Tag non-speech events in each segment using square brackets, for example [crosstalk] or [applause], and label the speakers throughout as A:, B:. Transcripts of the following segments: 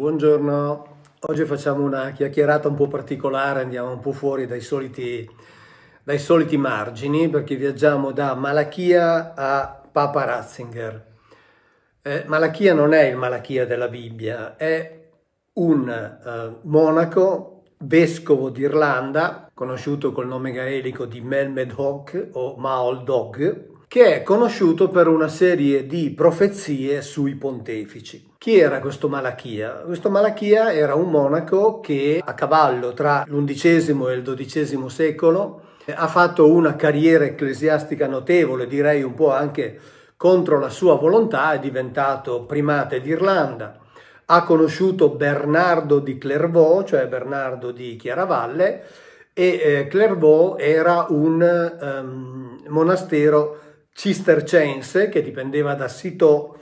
A: Buongiorno, oggi facciamo una chiacchierata un po' particolare, andiamo un po' fuori dai soliti, dai soliti margini perché viaggiamo da Malachia a Papa Ratzinger. Eh, Malachia non è il Malachia della Bibbia, è un eh, monaco, vescovo d'Irlanda, conosciuto col nome gaelico di Melmed Hawk o Maol Dog, che è conosciuto per una serie di profezie sui pontefici. Chi era questo Malachia? Questo Malachia era un monaco che a cavallo tra l'undicesimo e il dodicesimo secolo ha fatto una carriera ecclesiastica notevole, direi un po' anche contro la sua volontà, è diventato primate d'Irlanda. Ha conosciuto Bernardo di Clairvaux, cioè Bernardo di Chiaravalle, e eh, Clairvaux era un um, monastero cistercense che dipendeva da Sito.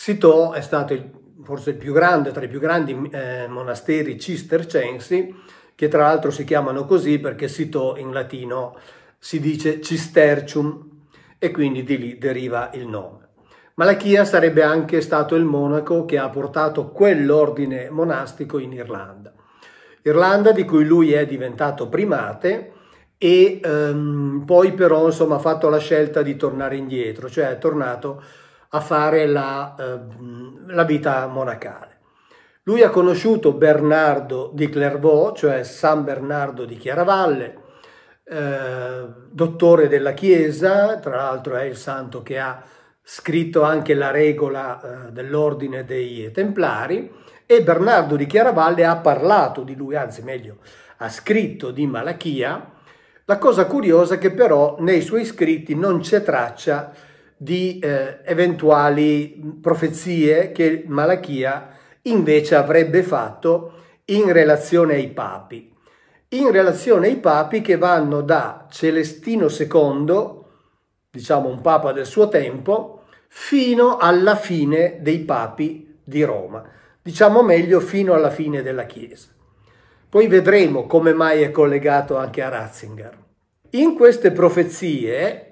A: Sito è stato il forse il più grande tra i più grandi mm, eh, monasteri cistercensi, che tra l'altro si chiamano così perché sito in latino si dice cistercium e quindi di lì deriva il nome. Malachia sarebbe anche stato il monaco che ha portato quell'ordine monastico in Irlanda. Irlanda di cui lui è diventato primate e ehm, poi però insomma ha fatto la scelta di tornare indietro, cioè è tornato a fare la, eh, la vita monacale. Lui ha conosciuto Bernardo di Clairvaux, cioè San Bernardo di Chiaravalle, eh, dottore della Chiesa, tra l'altro è il santo che ha scritto anche la regola eh, dell'ordine dei Templari, e Bernardo di Chiaravalle ha parlato di lui, anzi meglio, ha scritto di Malachia. La cosa curiosa è che però nei suoi scritti non c'è traccia di eh, eventuali profezie che Malachia invece avrebbe fatto in relazione ai papi. In relazione ai papi che vanno da Celestino II, diciamo un papa del suo tempo, fino alla fine dei papi di Roma, diciamo meglio fino alla fine della Chiesa. Poi vedremo come mai è collegato anche a Ratzinger. In queste profezie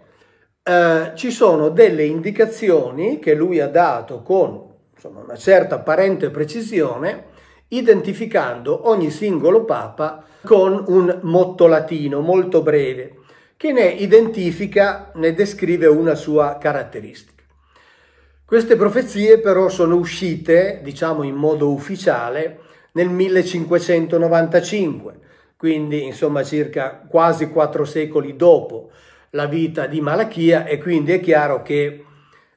A: eh, ci sono delle indicazioni che lui ha dato con insomma, una certa apparente precisione, identificando ogni singolo papa con un motto latino molto breve, che ne identifica, ne descrive una sua caratteristica. Queste profezie però sono uscite, diciamo in modo ufficiale, nel 1595, quindi insomma circa quasi quattro secoli dopo la vita di Malachia e quindi è chiaro che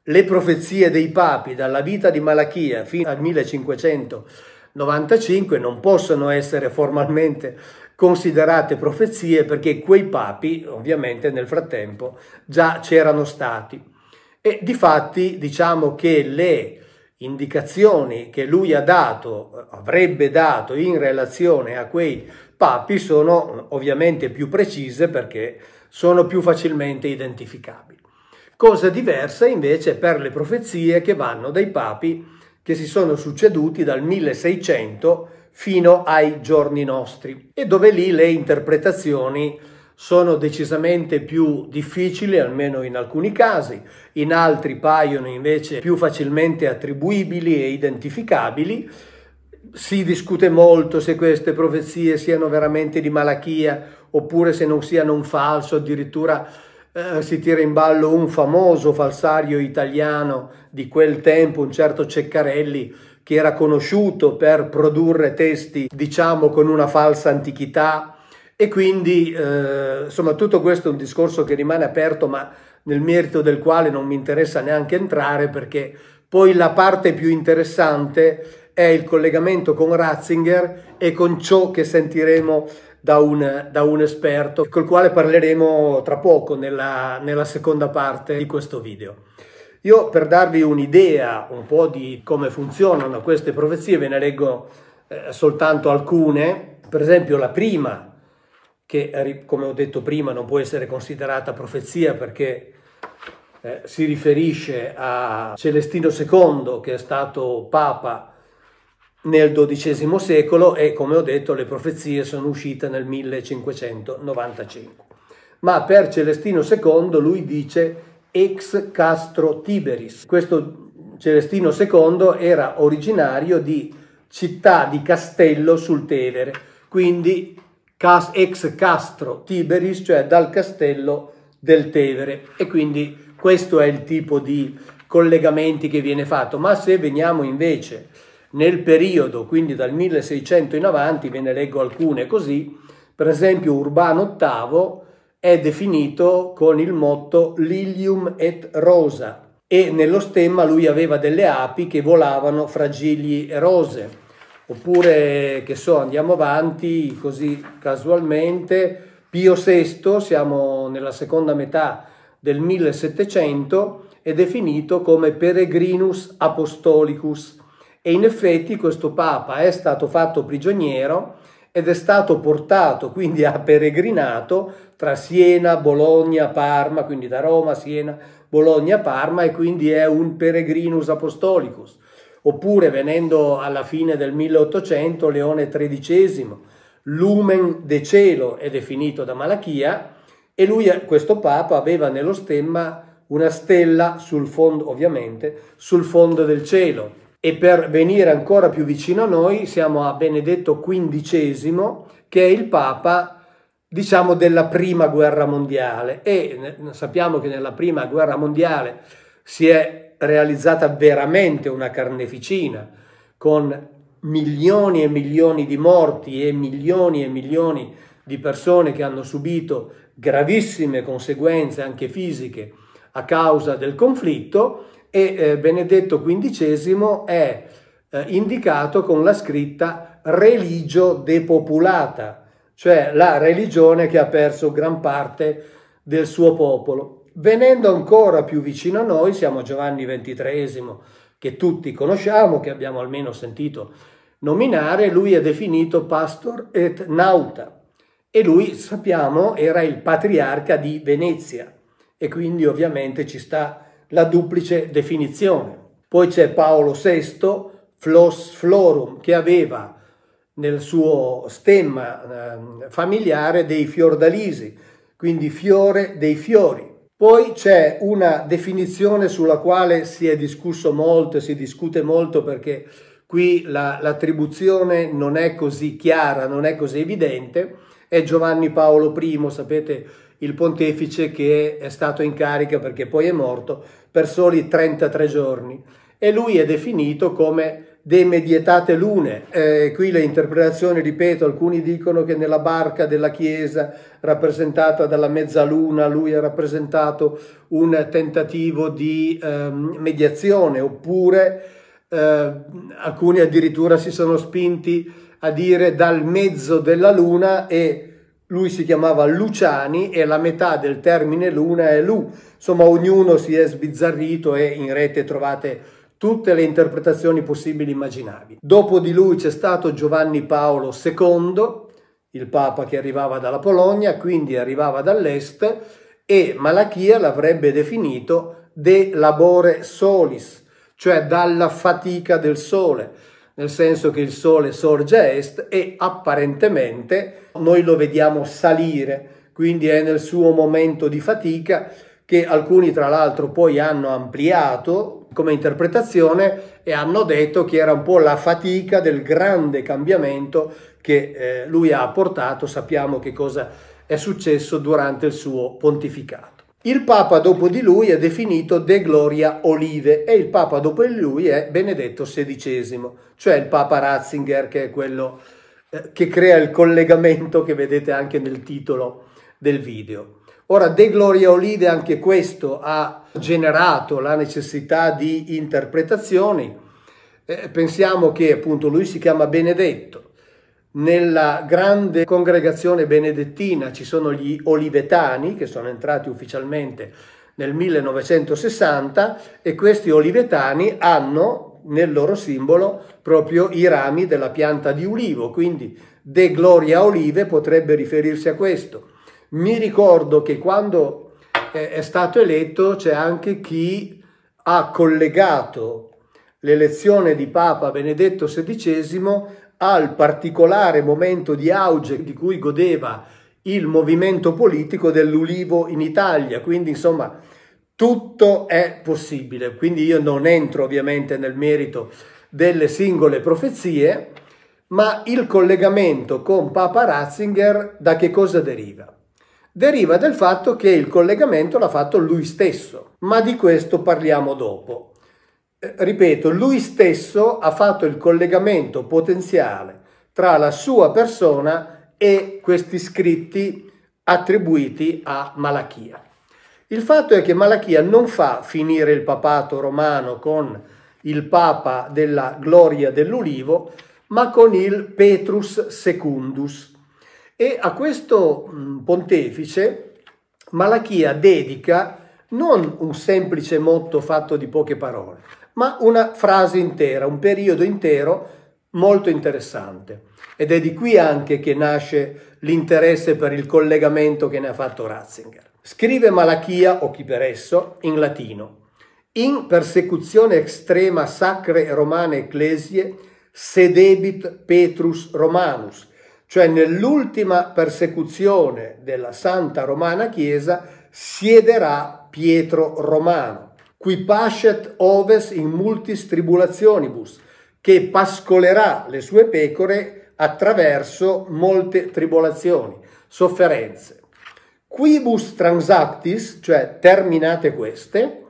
A: le profezie dei papi dalla vita di Malachia fino al 1595 non possono essere formalmente considerate profezie perché quei papi ovviamente nel frattempo già c'erano stati e di fatti diciamo che le indicazioni che lui ha dato, avrebbe dato in relazione a quei papi sono ovviamente più precise perché sono più facilmente identificabili. Cosa diversa invece per le profezie che vanno dai papi che si sono succeduti dal 1600 fino ai giorni nostri e dove lì le interpretazioni sono decisamente più difficili, almeno in alcuni casi, in altri paiono invece più facilmente attribuibili e identificabili si discute molto se queste profezie siano veramente di Malachia oppure se non siano un falso, addirittura eh, si tira in ballo un famoso falsario italiano di quel tempo, un certo Ceccarelli, che era conosciuto per produrre testi, diciamo, con una falsa antichità. E quindi, eh, insomma, tutto questo è un discorso che rimane aperto, ma nel merito del quale non mi interessa neanche entrare, perché poi la parte più interessante è il collegamento con Ratzinger e con ciò che sentiremo da un, da un esperto, col quale parleremo tra poco nella, nella seconda parte di questo video. Io per darvi un'idea un po' di come funzionano queste profezie ve ne leggo eh, soltanto alcune, per esempio la prima, che come ho detto prima non può essere considerata profezia perché eh, si riferisce a Celestino II che è stato papa nel XII secolo e, come ho detto, le profezie sono uscite nel 1595. Ma per Celestino II lui dice ex Castro Tiberis. Questo Celestino II era originario di città di Castello sul Tevere, quindi ex Castro Tiberis, cioè dal castello del Tevere. E quindi questo è il tipo di collegamenti che viene fatto. Ma se veniamo invece nel periodo, quindi dal 1600 in avanti, ve ne leggo alcune così, per esempio Urbano VIII è definito con il motto Lilium et Rosa e nello stemma lui aveva delle api che volavano fragili e rose. Oppure, che so, andiamo avanti così casualmente, Pio VI, siamo nella seconda metà del 1700, è definito come Peregrinus Apostolicus e in effetti questo Papa è stato fatto prigioniero ed è stato portato, quindi ha peregrinato tra Siena, Bologna, Parma, quindi da Roma, Siena, Bologna, Parma e quindi è un peregrinus apostolicus. Oppure venendo alla fine del 1800 Leone XIII, lumen de cielo è definito da Malachia e lui, questo Papa, aveva nello stemma una stella sul fondo, ovviamente, sul fondo del cielo e per venire ancora più vicino a noi siamo a Benedetto XV, che è il Papa diciamo della prima guerra mondiale e sappiamo che nella prima guerra mondiale si è realizzata veramente una carneficina con milioni e milioni di morti e milioni e milioni di persone che hanno subito gravissime conseguenze anche fisiche a causa del conflitto e eh, Benedetto XV è eh, indicato con la scritta religio depopulata, cioè la religione che ha perso gran parte del suo popolo. Venendo ancora più vicino a noi, siamo Giovanni XXIII, che tutti conosciamo, che abbiamo almeno sentito nominare, lui è definito pastor et nauta e lui, sappiamo, era il patriarca di Venezia e quindi ovviamente ci sta la duplice definizione. Poi c'è Paolo VI, Flos Florum, che aveva nel suo stemma eh, familiare dei fiordalisi, quindi fiore dei fiori. Poi c'è una definizione sulla quale si è discusso molto e si discute molto perché qui l'attribuzione la, non è così chiara, non è così evidente, è Giovanni Paolo I, sapete il pontefice che è stato in carica perché poi è morto per soli 33 giorni e lui è definito come de medietate lune. Eh, qui le interpretazioni, ripeto, alcuni dicono che nella barca della Chiesa rappresentata dalla mezzaluna lui ha rappresentato un tentativo di eh, mediazione, oppure eh, alcuni addirittura si sono spinti a dire dal mezzo della luna e lui si chiamava Luciani e la metà del termine luna è Lu. Insomma, ognuno si è sbizzarrito e in rete trovate tutte le interpretazioni possibili e immaginabili. Dopo di lui c'è stato Giovanni Paolo II, il Papa che arrivava dalla Polonia, quindi arrivava dall'est, e Malachia l'avrebbe definito de labore solis, cioè dalla fatica del sole nel senso che il sole sorge a est e apparentemente noi lo vediamo salire, quindi è nel suo momento di fatica che alcuni tra l'altro poi hanno ampliato come interpretazione e hanno detto che era un po' la fatica del grande cambiamento che eh, lui ha portato, sappiamo che cosa è successo durante il suo pontificato. Il Papa dopo di lui è definito De Gloria Olive e il Papa dopo di lui è Benedetto XVI, cioè il Papa Ratzinger che è quello eh, che crea il collegamento che vedete anche nel titolo del video. Ora, De Gloria Olive anche questo ha generato la necessità di interpretazioni. Eh, pensiamo che appunto lui si chiama Benedetto, nella grande congregazione benedettina ci sono gli olivetani che sono entrati ufficialmente nel 1960 e questi olivetani hanno nel loro simbolo proprio i rami della pianta di ulivo, quindi De Gloria Olive potrebbe riferirsi a questo. Mi ricordo che quando è stato eletto c'è anche chi ha collegato l'elezione di Papa Benedetto XVI al particolare momento di auge di cui godeva il movimento politico dell'ulivo in Italia, quindi insomma tutto è possibile. Quindi io non entro ovviamente nel merito delle singole profezie, ma il collegamento con Papa Ratzinger da che cosa deriva? Deriva dal fatto che il collegamento l'ha fatto lui stesso, ma di questo parliamo dopo. Eh, ripeto, lui stesso ha fatto il collegamento potenziale tra la sua persona e questi scritti attribuiti a Malachia. Il fatto è che Malachia non fa finire il papato romano con il papa della gloria dell'ulivo, ma con il Petrus Secundus. E a questo mm, pontefice Malachia dedica non un semplice motto fatto di poche parole, ma una frase intera, un periodo intero molto interessante. Ed è di qui anche che nasce l'interesse per il collegamento che ne ha fatto Ratzinger. Scrive Malachia, o chi per esso, in latino. In persecuzione estrema sacre romane ecclesie sedebit Petrus Romanus, cioè nell'ultima persecuzione della Santa Romana Chiesa siederà Pietro Romano qui pascet oves in multis tribulationibus, che pascolerà le sue pecore attraverso molte tribolazioni, sofferenze. Quibus transactis, cioè terminate queste,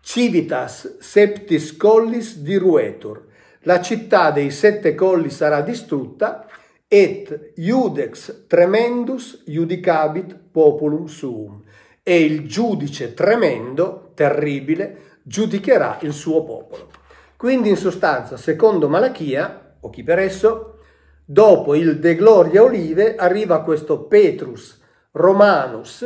A: civitas septis collis diruetur, la città dei sette colli sarà distrutta, et iudex tremendus judicabit populum suum e il giudice tremendo, terribile, giudicherà il suo popolo. Quindi in sostanza, secondo Malachia, o chi per esso, dopo il De Gloria Olive arriva questo Petrus Romanus,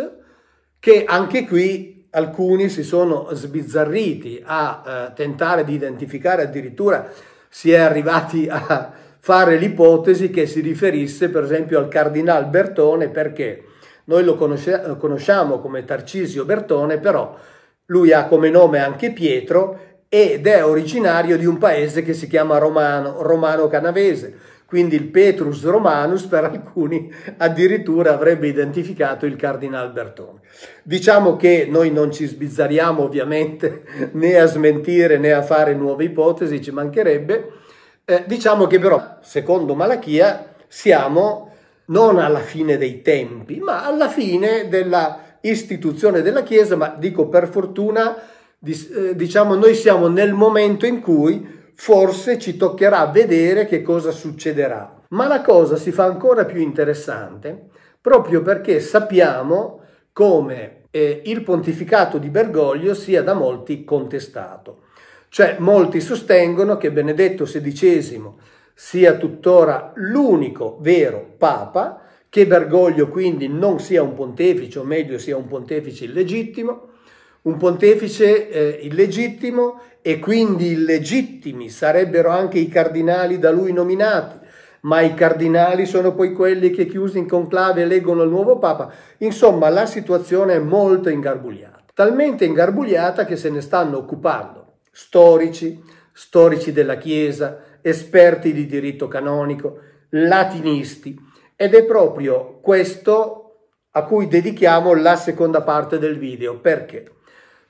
A: che anche qui alcuni si sono sbizzarriti a eh, tentare di identificare, addirittura si è arrivati a fare l'ipotesi che si riferisse per esempio al cardinale Bertone perché noi lo conosciamo come Tarcisio Bertone, però lui ha come nome anche Pietro ed è originario di un paese che si chiama Romano, Romano Canavese. Quindi il Petrus Romanus per alcuni addirittura avrebbe identificato il cardinal Bertone. Diciamo che noi non ci sbizzariamo ovviamente [laughs] né a smentire né a fare nuove ipotesi, ci mancherebbe. Eh, diciamo che però, secondo Malachia, siamo non alla fine dei tempi, ma alla fine della istituzione della Chiesa, ma dico per fortuna, eh, diciamo noi siamo nel momento in cui forse ci toccherà vedere che cosa succederà. Ma la cosa si fa ancora più interessante proprio perché sappiamo come eh, il pontificato di Bergoglio sia da molti contestato. Cioè molti sostengono che Benedetto XVI sia tuttora l'unico vero Papa, che Bergoglio quindi non sia un pontefice, o meglio sia un pontefice illegittimo, un pontefice eh, illegittimo e quindi illegittimi sarebbero anche i cardinali da lui nominati, ma i cardinali sono poi quelli che chiusi in conclave eleggono il nuovo Papa. Insomma, la situazione è molto ingarbugliata, talmente ingarbugliata che se ne stanno occupando storici, storici della Chiesa, esperti di diritto canonico, latinisti ed è proprio questo a cui dedichiamo la seconda parte del video. Perché?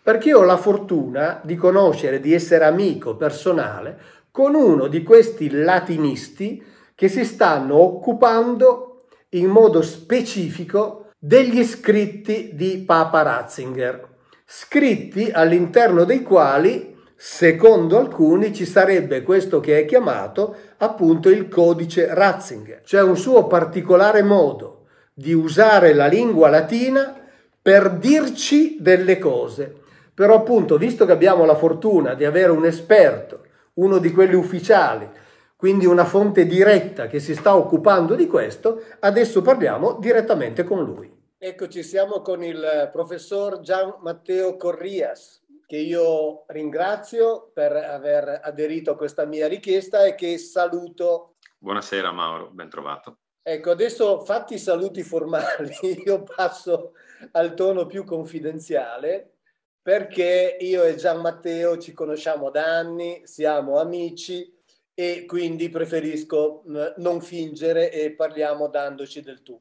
A: Perché ho la fortuna di conoscere, di essere amico personale con uno di questi latinisti che si stanno occupando in modo specifico degli scritti di Papa Ratzinger, scritti all'interno dei quali Secondo alcuni ci sarebbe questo che è chiamato appunto il codice Ratzinger, cioè un suo particolare modo di usare la lingua latina per dirci delle cose. Però appunto, visto che abbiamo la fortuna di avere un esperto, uno di quelli ufficiali, quindi una fonte diretta che si sta occupando di questo, adesso parliamo direttamente con lui. Eccoci, siamo con il professor Gian Matteo Corrias, che io ringrazio per aver aderito a questa mia richiesta e che saluto.
B: Buonasera Mauro, ben trovato.
A: Ecco, adesso fatti i saluti formali, [laughs] io passo al tono più confidenziale perché io e Gian Matteo ci conosciamo da anni, siamo amici e quindi preferisco non fingere e parliamo dandoci del tu.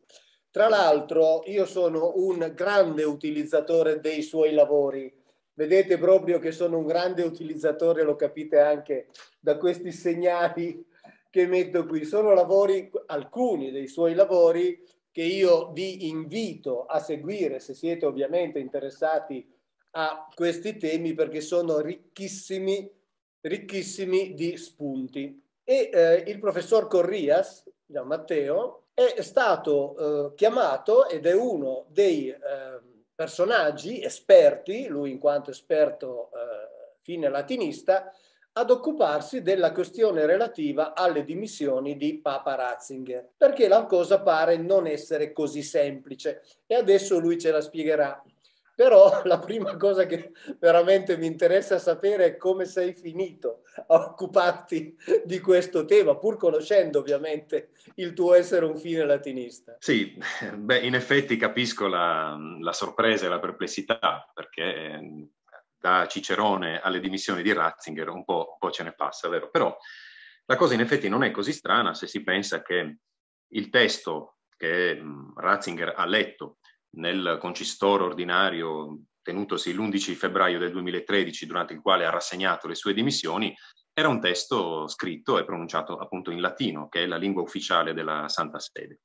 A: Tra l'altro io sono un grande utilizzatore dei suoi lavori, Vedete proprio che sono un grande utilizzatore, lo capite anche da questi segnali che metto qui. Sono lavori, alcuni dei suoi lavori che io vi invito a seguire se siete ovviamente interessati a questi temi perché sono ricchissimi, ricchissimi di spunti. E eh, il professor Corrias, Gian Matteo, è stato eh, chiamato ed è uno dei... Eh, personaggi esperti, lui in quanto esperto eh, fine latinista, ad occuparsi della questione relativa alle dimissioni di Papa Ratzinger, perché la cosa pare non essere così semplice e adesso lui ce la spiegherà però [laughs] la prima cosa che veramente mi interessa sapere è come sei finito a occuparti di questo tema, pur conoscendo ovviamente il tuo essere un fine latinista.
B: Sì, beh, in effetti capisco la, la sorpresa e la perplessità, perché ehm, da Cicerone alle dimissioni di Ratzinger un po', un po' ce ne passa, vero? Però la cosa in effetti non è così strana se si pensa che il testo che Ratzinger ha letto nel concistoro ordinario tenutosi l'11 febbraio del 2013, durante il quale ha rassegnato le sue dimissioni, era un testo scritto e pronunciato appunto in latino, che è la lingua ufficiale della Santa Sede.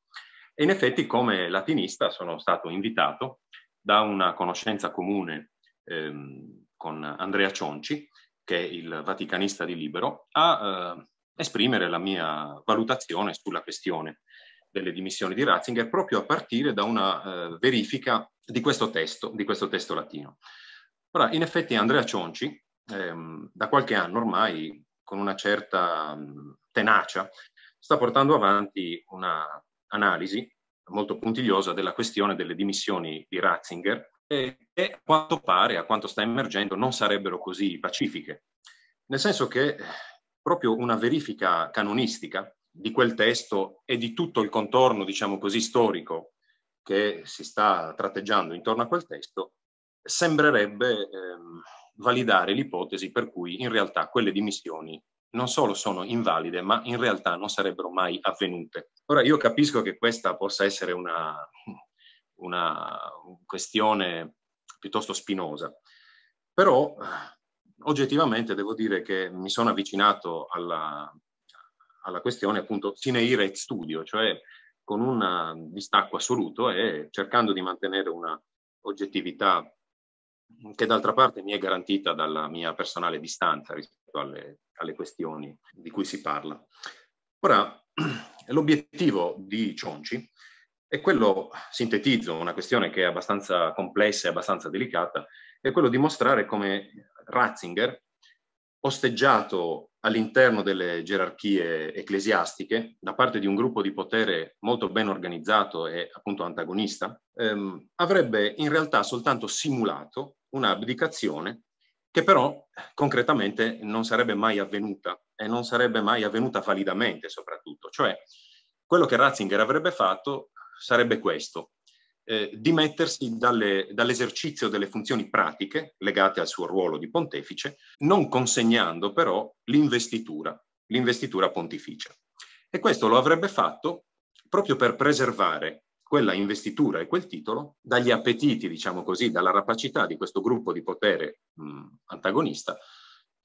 B: E in effetti, come latinista, sono stato invitato da una conoscenza comune ehm, con Andrea Cionci, che è il vaticanista di Libero, a eh, esprimere la mia valutazione sulla questione delle dimissioni di Ratzinger proprio a partire da una eh, verifica di questo testo, di questo testo latino. Ora, in effetti Andrea Cionci, ehm, da qualche anno ormai, con una certa mh, mm, tenacia, sta portando avanti un'analisi molto puntigliosa della questione delle dimissioni di Ratzinger e, e a quanto pare, a quanto sta emergendo, non sarebbero così pacifiche. Nel senso che eh, proprio una verifica canonistica di quel testo e di tutto il contorno, diciamo così, storico che si sta tratteggiando intorno a quel testo, sembrerebbe ehm, validare l'ipotesi per cui in realtà quelle dimissioni non solo sono invalide, ma in realtà non sarebbero mai avvenute. Ora io capisco che questa possa essere una, una questione piuttosto spinosa, però oggettivamente devo dire che mi sono avvicinato alla alla questione appunto sine ira et studio, cioè con un um, distacco assoluto e cercando di mantenere una oggettività che d'altra parte mi è garantita dalla mia personale distanza rispetto alle, alle questioni di cui si parla. Ora, [clears throat] l'obiettivo di Cionci è quello, sintetizzo una questione che è abbastanza complessa e abbastanza delicata, è quello di mostrare come Ratzinger, osteggiato all'interno delle gerarchie ecclesiastiche da parte di un gruppo di potere molto ben organizzato e appunto antagonista, ehm, avrebbe in realtà soltanto simulato un'abdicazione che però concretamente non sarebbe mai avvenuta e non sarebbe mai avvenuta validamente soprattutto. Cioè quello che Ratzinger avrebbe fatto sarebbe questo, eh, dimettersi dalle, dall'esercizio delle funzioni pratiche legate al suo ruolo di pontefice, non consegnando però l'investitura, l'investitura pontificia. E questo lo avrebbe fatto proprio per preservare quella investitura e quel titolo dagli appetiti, diciamo così, dalla rapacità di questo gruppo di potere mh, antagonista,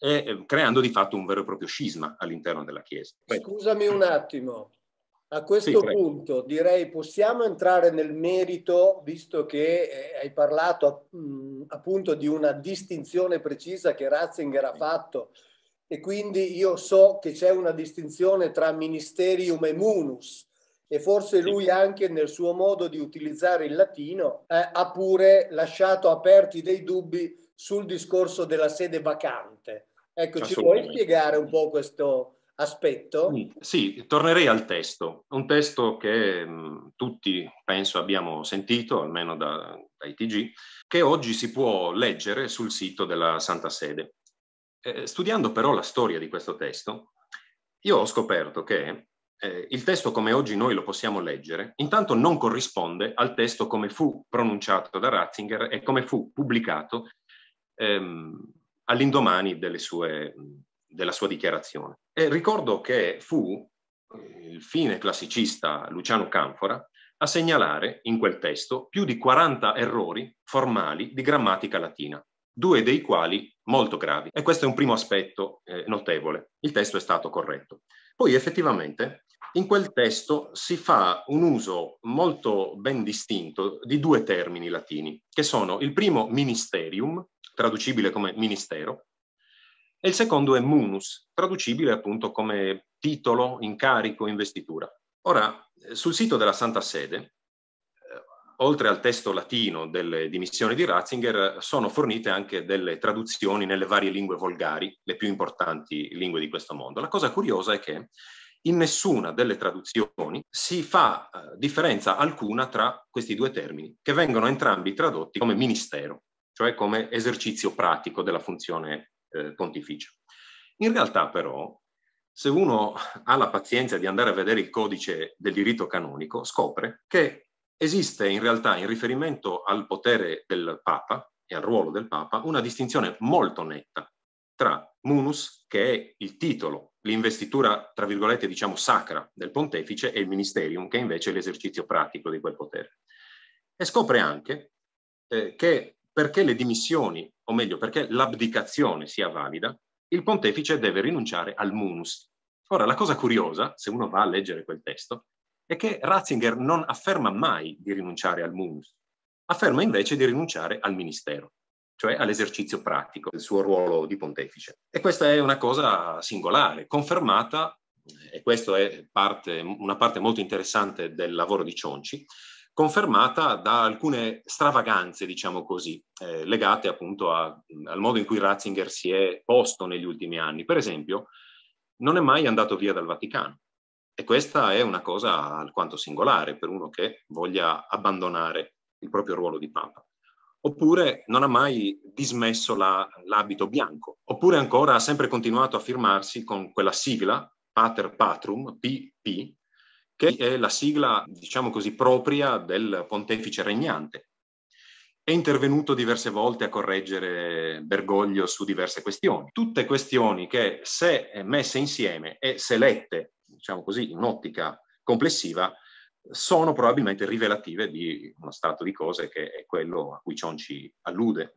B: e, eh, creando di fatto un vero e proprio scisma all'interno della Chiesa.
A: Scusami un attimo, a questo sì, punto direi possiamo entrare nel merito, visto che eh, hai parlato appunto di una distinzione precisa che Ratzinger ha fatto e quindi io so che c'è una distinzione tra ministerium e munus e forse lui anche nel suo modo di utilizzare il latino eh, ha pure lasciato aperti dei dubbi sul discorso della sede vacante. Ecco, ci puoi spiegare un po' questo, aspetto.
B: Sì, tornerei al testo, un testo che mh, mm, tutti penso abbiamo sentito, almeno da, dai TG, che oggi si può leggere sul sito della Santa Sede. Eh, studiando però la storia di questo testo, io ho scoperto che eh, il testo come oggi noi lo possiamo leggere, intanto non corrisponde al testo come fu pronunciato da Ratzinger e come fu pubblicato ehm, all'indomani sue, della sua dichiarazione. E ricordo che fu eh, il fine classicista Luciano Canfora a segnalare in quel testo più di 40 errori formali di grammatica latina, due dei quali molto gravi. E questo è un primo aspetto eh, notevole. Il testo è stato corretto. Poi effettivamente in quel testo si fa un uso molto ben distinto di due termini latini, che sono il primo ministerium, traducibile come ministero, e il secondo è munus, traducibile appunto come titolo, incarico, investitura. Ora, eh, sul sito della Santa Sede, eh, oltre al testo latino delle dimissioni di Ratzinger, sono fornite anche delle traduzioni nelle varie lingue volgari, le più importanti lingue di questo mondo. La cosa curiosa è che in nessuna delle traduzioni si fa eh, differenza alcuna tra questi due termini, che vengono entrambi tradotti come ministero, cioè come esercizio pratico della funzione eh, pontificio. In realtà però, se uno ha la pazienza di andare a vedere il codice del diritto canonico, scopre che esiste in realtà in riferimento al potere del Papa e al ruolo del Papa una distinzione molto netta tra munus, che è il titolo, l'investitura, tra virgolette, diciamo sacra del pontefice, e il ministerium, che è invece è l'esercizio pratico di quel potere. E scopre anche eh, che perché le dimissioni, o meglio, perché l'abdicazione sia valida, il pontefice deve rinunciare al munus. Ora, la cosa curiosa, se uno va a leggere quel testo, è che Ratzinger non afferma mai di rinunciare al munus, afferma invece di rinunciare al ministero, cioè all'esercizio pratico del suo ruolo di pontefice. E questa è una cosa singolare, confermata, e questa è parte, una parte molto interessante del lavoro di Cionci, confermata da alcune stravaganze, diciamo così, eh, legate appunto a, al modo in cui Ratzinger si è posto negli ultimi anni. Per esempio, non è mai andato via dal Vaticano. E questa è una cosa alquanto singolare per uno che voglia abbandonare il proprio ruolo di Papa. Oppure non ha mai dismesso la, l'abito bianco. Oppure ancora ha sempre continuato a firmarsi con quella sigla, Pater Patrum, PP, che è la sigla, diciamo così, propria del pontefice regnante. È intervenuto diverse volte a correggere Bergoglio su diverse questioni, tutte questioni che se messe insieme e se lette, diciamo così, in un'ottica complessiva, sono probabilmente rivelative di uno stato di cose che è quello a cui Cionci allude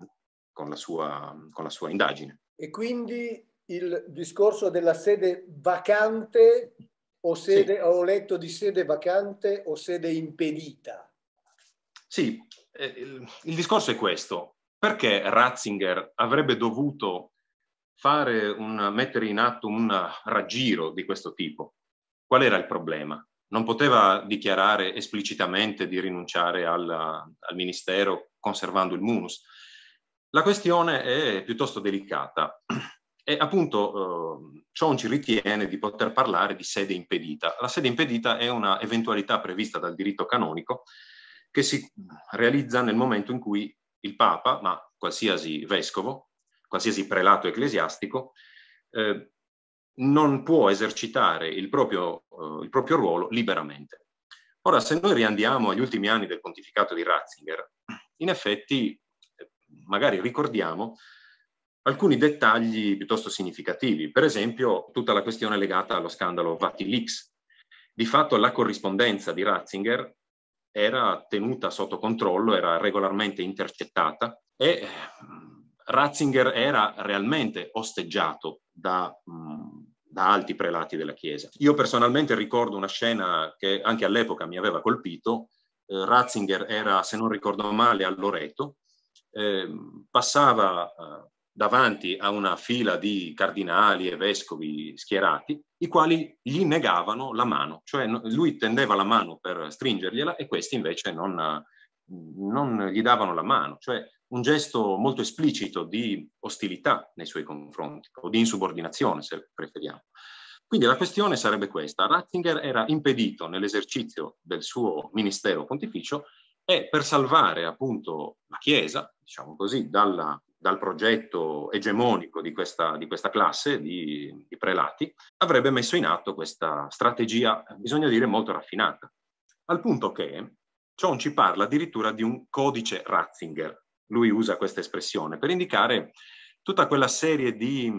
B: con la sua, con la sua indagine.
A: E quindi il discorso della sede vacante o, sede, sì. ho letto di sede vacante o sede
B: impedita. Sì, eh, il, il discorso è questo. Perché Ratzinger avrebbe dovuto fare un, mettere in atto un raggiro di questo tipo? Qual era il problema? Non poteva dichiarare esplicitamente di rinunciare al, al ministero conservando il munus. La questione è piuttosto delicata e appunto eh, ci ritiene di poter parlare di sede impedita. La sede impedita è una eventualità prevista dal diritto canonico che si realizza nel momento in cui il Papa, ma qualsiasi vescovo, qualsiasi prelato ecclesiastico, eh, non può esercitare il proprio, eh, il proprio ruolo liberamente. Ora, se noi riandiamo agli ultimi anni del pontificato di Ratzinger, in effetti eh, magari ricordiamo alcuni dettagli piuttosto significativi, per esempio tutta la questione legata allo scandalo Vatilix. Di fatto la corrispondenza di Ratzinger era tenuta sotto controllo, era regolarmente intercettata e eh, Ratzinger era realmente osteggiato da, mm, da, alti prelati della Chiesa. Io personalmente ricordo una scena che anche all'epoca mi aveva colpito. Eh, Ratzinger era, se non ricordo male, a Loreto, ehm, eh, passava davanti a una fila di cardinali e vescovi schierati, i quali gli negavano la mano, cioè lui tendeva la mano per stringergliela e questi invece non, non gli davano la mano, cioè un gesto molto esplicito di ostilità nei suoi confronti o di insubordinazione, se preferiamo. Quindi la questione sarebbe questa. Ratzinger era impedito nell'esercizio del suo ministero pontificio e per salvare appunto la Chiesa, diciamo così, dalla dal progetto egemonico di questa, di questa classe di, di, prelati, avrebbe messo in atto questa strategia, bisogna dire, molto raffinata. Al punto che John ci parla addirittura di un codice Ratzinger, lui usa questa espressione, per indicare tutta quella serie di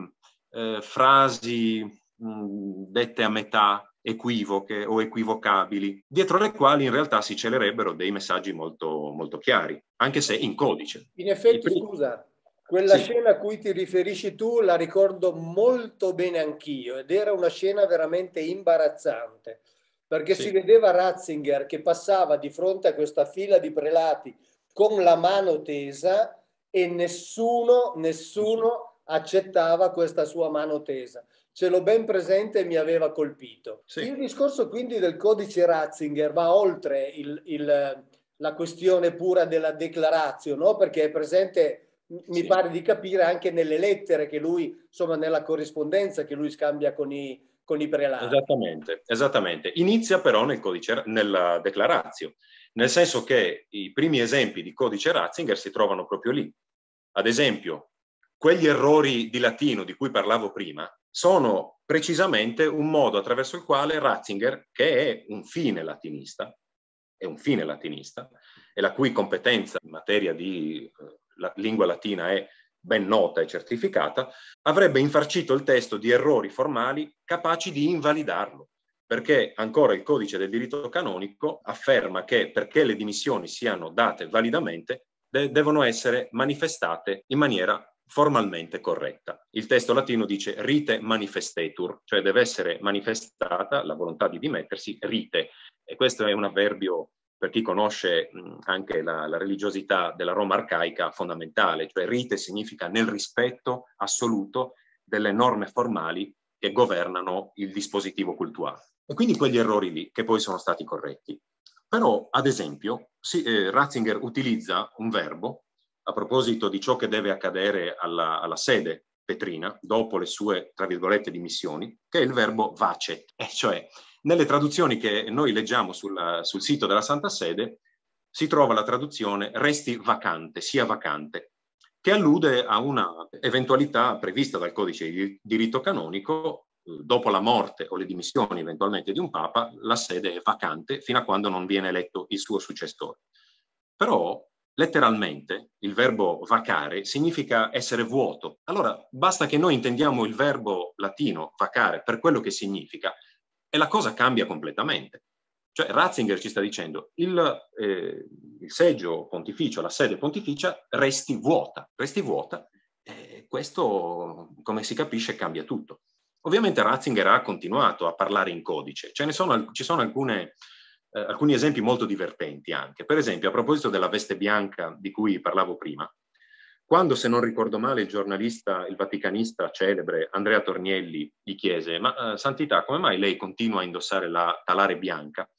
B: eh, frasi mh, dette a metà, equivoche o equivocabili, dietro le quali in realtà si celerebbero dei messaggi molto, molto chiari, anche se in codice.
A: In effetti, primo... scusa, quella sì. scena a cui ti riferisci tu la ricordo molto bene anch'io ed era una scena veramente imbarazzante perché sì. si vedeva Ratzinger che passava di fronte a questa fila di prelati con la mano tesa e nessuno, nessuno accettava questa sua mano tesa. Ce l'ho ben presente e mi aveva colpito. Sì. Il discorso quindi del codice Ratzinger va oltre il, il, la questione pura della declarazione, no? perché è presente mi sì. pare di capire anche nelle lettere che lui, insomma nella corrispondenza che lui scambia con i, con i prelati. Esattamente,
B: esattamente. Inizia però nel codice, nella declarazio, nel senso che i primi esempi di codice Ratzinger si trovano proprio lì. Ad esempio, quegli errori di latino di cui parlavo prima sono precisamente un modo attraverso il quale Ratzinger, che è un fine latinista, è un fine latinista, e la cui competenza in materia di eh, la lingua latina è ben nota e certificata, avrebbe infarcito il testo di errori formali capaci di invalidarlo, perché ancora il codice del diritto canonico afferma che perché le dimissioni siano date validamente de- devono essere manifestate in maniera formalmente corretta. Il testo latino dice rite manifestetur, cioè deve essere manifestata la volontà di dimettersi rite, e questo è un avverbio per chi conosce anche la, la, religiosità della Roma arcaica fondamentale, cioè rite significa nel rispetto assoluto delle norme formali che governano il dispositivo culturale. E quindi quegli errori lì che poi sono stati corretti. Però, ad esempio, si, eh, Ratzinger utilizza un verbo a proposito di ciò che deve accadere alla, alla sede petrina dopo le sue, tra virgolette, dimissioni, che è il verbo vacet, [laughs] cioè nelle traduzioni che noi leggiamo sulla, sul sito della Santa Sede si trova la traduzione resti vacante, sia vacante, che allude a una eventualità prevista dal codice di diritto canonico eh, dopo la morte o le dimissioni eventualmente di un papa, la sede è vacante fino a quando non viene eletto il suo successore. Però letteralmente il verbo vacare significa essere vuoto. Allora basta che noi intendiamo il verbo latino vacare per quello che significa e la cosa cambia completamente. Cioè Ratzinger ci sta dicendo il, eh, il seggio pontificio, la sede pontificia resti vuota, resti vuota e questo, come si capisce, cambia tutto. Ovviamente Ratzinger ha continuato a parlare in codice, Ce ne sono, ci sono alcune, eh, alcuni esempi molto divertenti anche. Per esempio, a proposito della veste bianca di cui parlavo prima, quando, se non ricordo male, il giornalista, il vaticanista celebre Andrea Tornielli gli chiese, ma eh, Santità, come mai lei continua a indossare la talare bianca?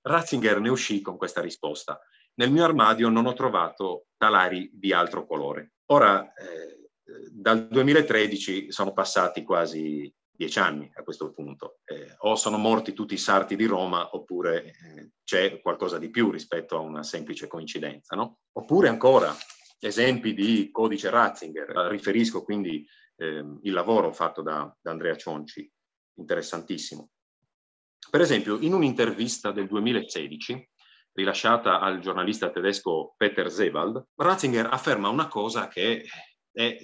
B: Ratzinger ne uscì con questa risposta. Nel mio armadio non ho trovato talari di altro colore. Ora, eh, dal 2013 sono passati quasi dieci anni a questo punto. Eh, o sono morti tutti i sarti di Roma, oppure eh, c'è qualcosa di più rispetto a una semplice coincidenza, no? Oppure ancora, esempi di codice Ratzinger. Eh, riferisco quindi ehm, il lavoro fatto da, da Andrea Cionci, interessantissimo. Per esempio, in un'intervista del 2016, rilasciata al giornalista tedesco Peter Sebald, Ratzinger afferma una cosa che è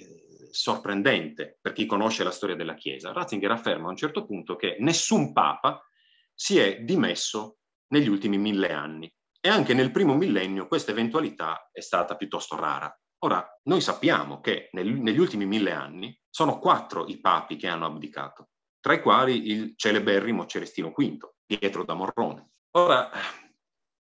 B: sorprendente per chi conosce la storia della Chiesa. Ratzinger afferma a un certo punto che nessun papa si è dimesso negli ultimi mille anni. E anche nel primo millennio questa eventualità è stata piuttosto rara. Ora, noi sappiamo che nel, negli ultimi mille anni sono quattro i papi che hanno abdicato, tra i quali il celeberrimo Celestino V, Pietro da Morrone. Ora,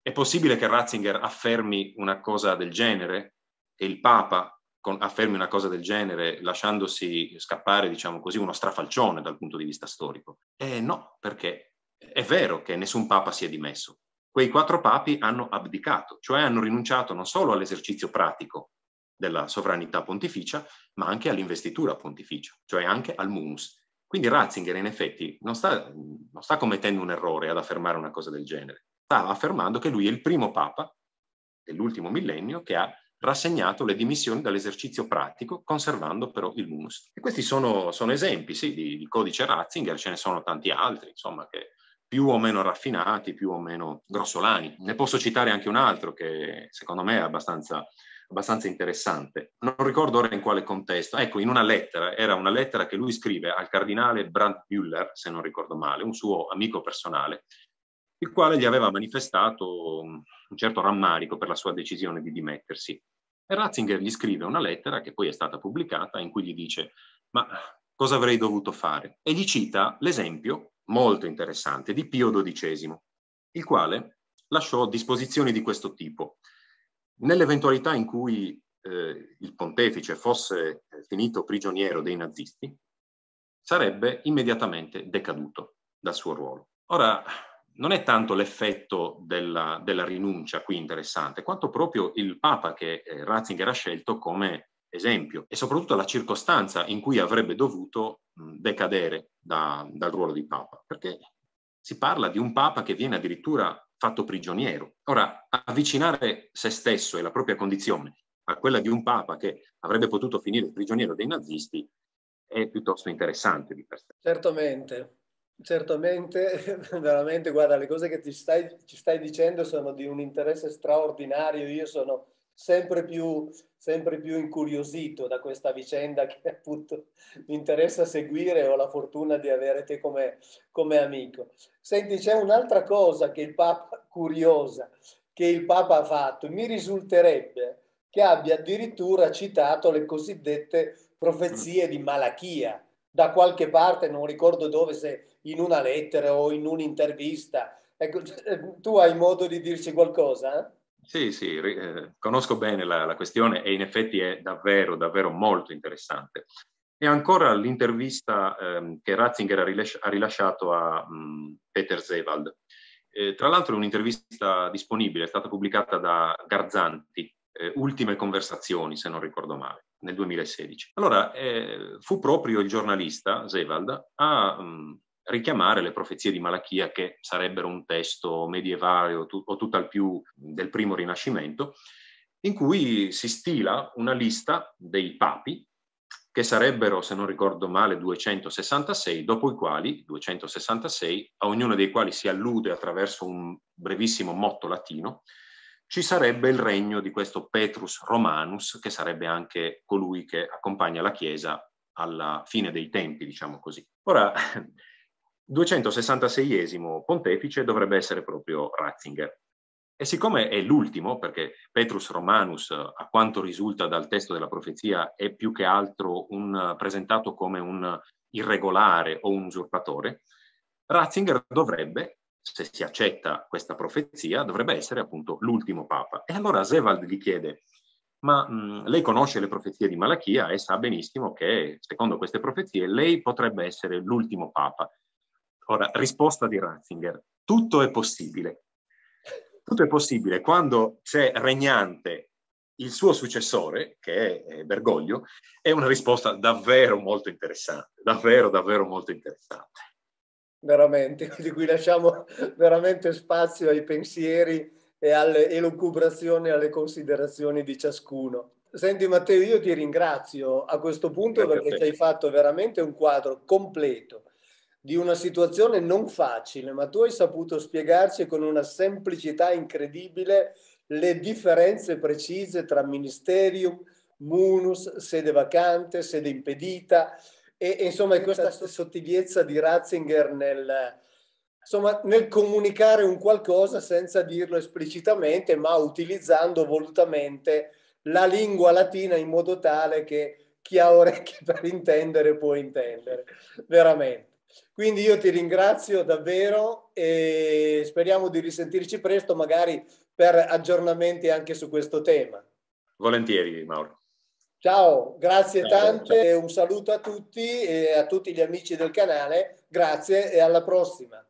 B: è possibile che Ratzinger affermi una cosa del genere che il Papa con, affermi una cosa del genere lasciandosi scappare, diciamo così, uno strafalcione dal punto di vista storico? Eh no, perché è vero che nessun Papa si è dimesso quei quattro papi hanno abdicato, cioè hanno rinunciato non solo all'esercizio pratico della sovranità pontificia, ma anche all'investitura pontificia, cioè anche al munus. Quindi Ratzinger in effetti non sta, non sta commettendo un errore ad affermare una cosa del genere, sta affermando che lui è il primo papa dell'ultimo millennio che ha rassegnato le dimissioni dall'esercizio pratico, conservando però il munus. E questi sono, sono esempi sì, di, di, codice Ratzinger, ce ne sono tanti altri, insomma, che più o meno raffinati, più o meno grossolani. Ne posso citare anche un altro che secondo me è abbastanza, abbastanza interessante. Non ricordo ora in quale contesto. Ecco, in una lettera, era una lettera che lui scrive al cardinale Brandt Müller, se non ricordo male, un suo amico personale, il quale gli aveva manifestato um, un certo rammarico per la sua decisione di dimettersi. E Ratzinger gli scrive una lettera che poi è stata pubblicata in cui gli dice ma cosa avrei dovuto fare? E gli cita l'esempio molto interessante di Pio XII, il quale lasciò disposizioni di questo tipo. Nell'eventualità in cui eh, il pontefice fosse eh, finito prigioniero dei nazisti, sarebbe immediatamente decaduto dal suo ruolo. Ora, non è tanto l'effetto della, della rinuncia qui interessante, quanto proprio il Papa che eh, Ratzinger ha scelto come esempio, e soprattutto la circostanza in cui avrebbe dovuto decadere da, dal ruolo di Papa, perché si parla di un Papa che viene addirittura fatto prigioniero. Ora, avvicinare se stesso e la propria condizione a quella di un Papa che avrebbe potuto finire prigioniero dei nazisti è piuttosto interessante di per sé.
A: Certamente, certamente, [laughs] veramente, guarda, le cose che ti stai, ci stai dicendo sono di un interesse straordinario. Io sono sempre più, sempre più incuriosito da questa vicenda che appunto mi interessa seguire ho la fortuna di avere te come, come amico. Senti, c'è un'altra cosa che il Papa, curiosa, che il Papa ha fatto. Mi risulterebbe che abbia addirittura citato le cosiddette profezie di Malachia. Da qualche parte, non ricordo dove, se in una lettera o in un'intervista. Ecco, tu hai modo di dirci qualcosa?
B: Eh? Sì, sì, eh, conosco bene la, la, questione e in effetti è davvero, davvero molto interessante. E ancora l'intervista eh, che Ratzinger ha, rilasci- ha rilasciato a mh, mm, Peter Zewald. Eh, tra l'altro è un'intervista disponibile, è stata pubblicata da Garzanti, eh, Ultime conversazioni, se non ricordo male, nel 2016. Allora, eh, fu proprio il giornalista Zewald a mh, mm, richiamare le profezie di Malachia, che sarebbero un testo medievale o, tu, o tutt'al più del primo Rinascimento, in cui si stila una lista dei papi, che sarebbero, se non ricordo male, 266, dopo i quali, 266, a ognuno dei quali si allude attraverso un brevissimo motto latino, ci sarebbe il regno di questo Petrus Romanus, che sarebbe anche colui che accompagna la Chiesa alla fine dei tempi, diciamo così. Ora, 266 pontefice dovrebbe essere proprio Ratzinger. E siccome è l'ultimo, perché Petrus Romanus, a quanto risulta dal testo della profezia, è più che altro un, presentato come un irregolare o un usurpatore, Ratzinger dovrebbe, se si accetta questa profezia, dovrebbe essere appunto l'ultimo papa. E allora Zewald gli chiede, ma mh, mm, lei conosce le profezie di Malachia e sa benissimo che secondo queste profezie lei potrebbe essere l'ultimo papa. Ora, risposta di Ratzinger. Tutto è possibile. Tutto è possibile quando c'è regnante il suo successore, che è Bergoglio, è una risposta davvero molto interessante, davvero, davvero molto interessante.
A: Veramente, di cui lasciamo veramente spazio ai pensieri e alle elucubrazioni, alle considerazioni di ciascuno. Senti Matteo, io ti ringrazio a questo punto Grazie perché ti hai fatto veramente un quadro completo di una situazione non facile, ma tu hai saputo spiegarci con una semplicità incredibile le differenze precise tra ministerium, munus, sede vacante, sede impedita e, e insomma questa certo. sottigliezza di Ratzinger nel, insomma, nel comunicare un qualcosa senza dirlo esplicitamente, ma utilizzando volutamente la lingua latina in modo tale che chi ha orecchie [laughs] per intendere può intendere, veramente. Quindi io ti ringrazio davvero e speriamo di risentirci presto, magari per aggiornamenti anche su questo tema.
B: Volentieri, Mauro.
A: Ciao, grazie ciao, tante, ciao. un saluto a tutti e a tutti gli amici del canale, grazie e alla prossima.